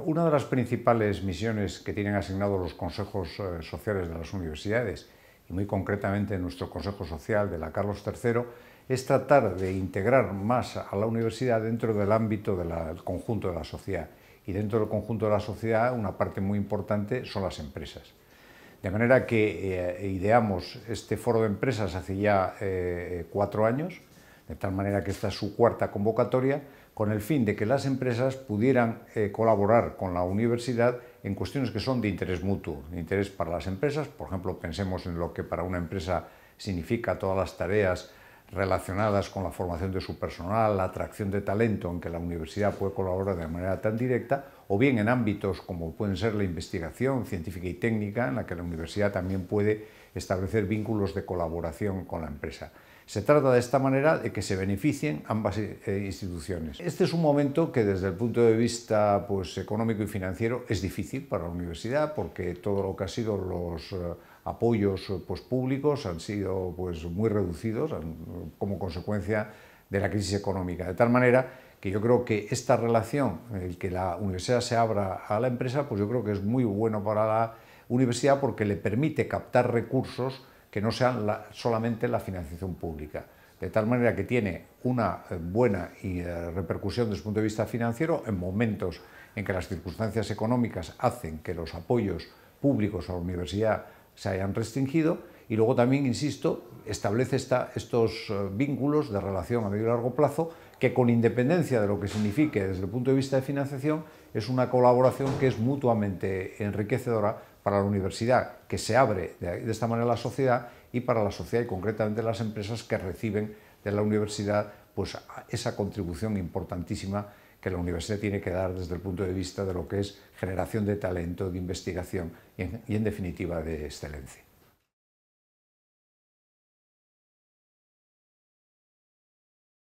Una de las principales misiones que tienen asignados los consejos eh, sociales de las universidades, y muy concretamente nuestro Consejo Social de la Carlos III, es tratar de integrar más a la universidad dentro del ámbito del conjunto de la sociedad. Y dentro del conjunto de la sociedad, una parte muy importante son las empresas. De manera que eh, ideamos este foro de empresas hace ya eh, cuatro años, de tal manera que esta es su cuarta convocatoria, con el fin de que las empresas pudieran eh, colaborar con la universidad en cuestiones que son de interés mutuo, de interés para las empresas, por ejemplo, pensemos en lo que para una empresa significa todas las tareas relacionadas con la formación de su personal, la atracción de talento en que la universidad puede colaborar de manera tan directa, o bien en ámbitos como pueden ser la investigación científica y técnica, en la que la universidad también puede establecer vínculos de colaboración con la empresa. Se trata de esta manera de que se beneficien ambas eh, instituciones. Este es un momento que desde el punto de vista pues, económico y financiero es difícil para la universidad porque todo lo que ha sido los eh, apoyos eh, pues, públicos han sido pues, muy reducidos como consecuencia de la crisis económica. De tal manera que yo creo que esta relación, el que la universidad se abra a la empresa, pues yo creo que es muy bueno para la universidad porque le permite captar recursos que no sean solamente la financiación pública. De tal manera que tiene una eh, buena eh, repercusión desde el punto de vista financiero en momentos en que las circunstancias económicas hacen que los apoyos públicos a la universidad se hayan restringido y luego también, insisto, establece estos eh, vínculos de relación a medio y largo plazo que con independencia de lo que signifique desde el punto de vista de financiación es una colaboración que es mutuamente enriquecedora para la universidad, que se abre de, esta manera la sociedad, y para la sociedad y concretamente las empresas que reciben de la universidad pues, esa contribución importantísima que la universidad tiene que dar desde el punto de vista de lo que es generación de talento, de investigación y en definitiva de excelencia.